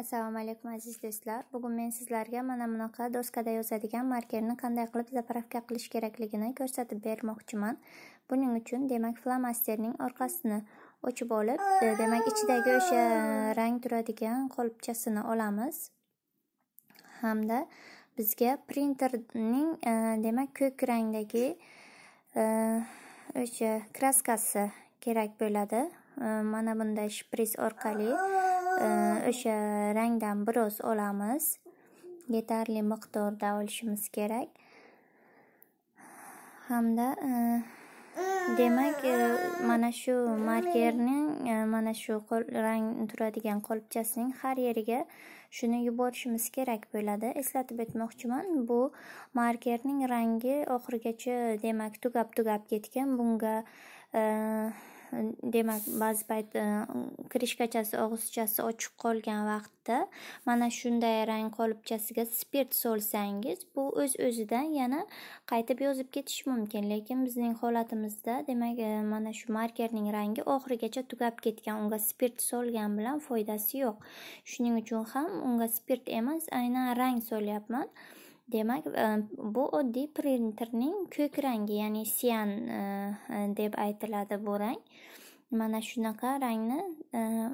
Assalomu alaykum aziz do'stlar. Bugun men sizlarga mana bunaqa doskada yozadigan markerni qanday qilib zapravka qilish kerakligini ko'rsatib bermoqchiman. Buning uchun demak flamasterning orqasini o'chib olib, e, demak ichidagi o'sha rang turadigan qolipchasini olamiz. Hamda bizga printerning e, demak ko'k rangdagi e, o'sha kraskasi kerak bo'ladi. Mana bunday shpris orqali o'sha rangdan biroz olamiz yetarli miqdorda olishimiz kerak hamda e, demak e, mana shu markerning e, mana shu rang turadigan qolipchasining har yeriga shuni yuborishimiz kerak bo'ladi eslatib o'tmoqchiman bu markerning rangi oxirigacha demak tugab tugab ketgan bunga demak ba'zi payt krishkachasi og'izchasi ochiq qolgan vaqtda mana shunday rang qolipchasiga spirt solsangiz bu o'z o'zidan yana qaytib yozib ketishi mumkin lekin bizning holatimizda demak mana shu markerning rangi oxirigacha tugab ketgan unga spirt solgan bilan foydasi yo'q shuning uchun ham unga spirt emas aynan rang solyapman demak e, bu oddiy printerning ko'k rangi ya'ni sian e, e, deb aytiladi bu rang mana shunaqa rangni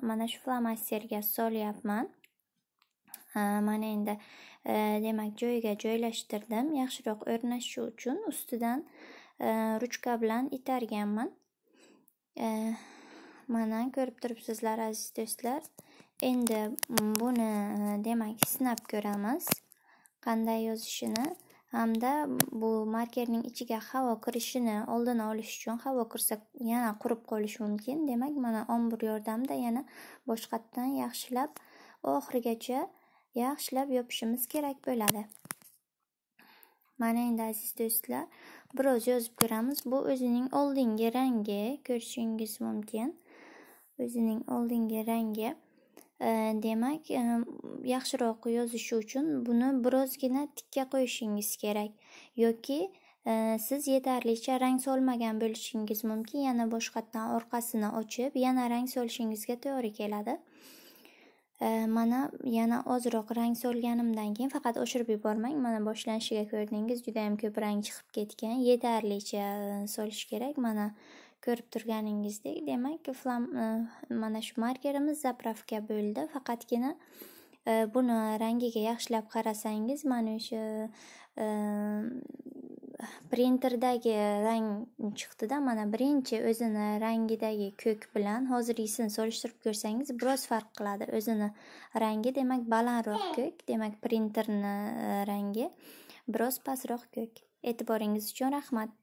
mana shu flomasterga solyapman mana endi demak joyiga joylashtirdim yaxshiroq o'rnashishi uchun ustidan ruchka bilan itarganman mana ko'rib turibsizlar aziz do'stlar endi buni demak sinab ko'ramiz qanday yozishini hamda bu markerning ichiga havo kirishini oldini olish uchun havo kirsa yana qurib qolishi mumkin demak mana ombur yordamida yana boshqatdan yaxshilab oxirigacha yaxshilab yopishimiz kerak bo'ladi mana endi aziz do'stlar biroz yozib ko'ramiz bu o'zining oldingi rangi ko'rishingiz mumkin o'zining oldingi rangi Э, demak yaxshiroq yozishi uchun buni birozgina tikka qo'yishingiz kerak yoki e, siz yetarlicha rang solmagan bo'lishingiz mumkin yana boshqatdan orqasini ochib yana rang solishingizga to'g'ri keladi e, mana yana ozroq rang solganimdan keyin faqat o'chirib yubormang mana boshlanishiga ko'rdingiz judayam ko'p rang chiqib ketgan yetarlicha e, solish kerak mana ko'rib turganingizdek demak flam e, mana shu markerimiz zapravka bo'ldi faqatgina e, buni rangiga yaxshilab qarasangiz mana shu e, printerdagi rang chiqdida mana birinchi o'zini rangidagi ko'k bilan hozirgisini solishtirib ko'rsangiz biroz farq qiladi o'zini rangi demak balandroq ko'k demak printerni rangi biroz pastroq ko'k e'tiboringiz uchun rahmat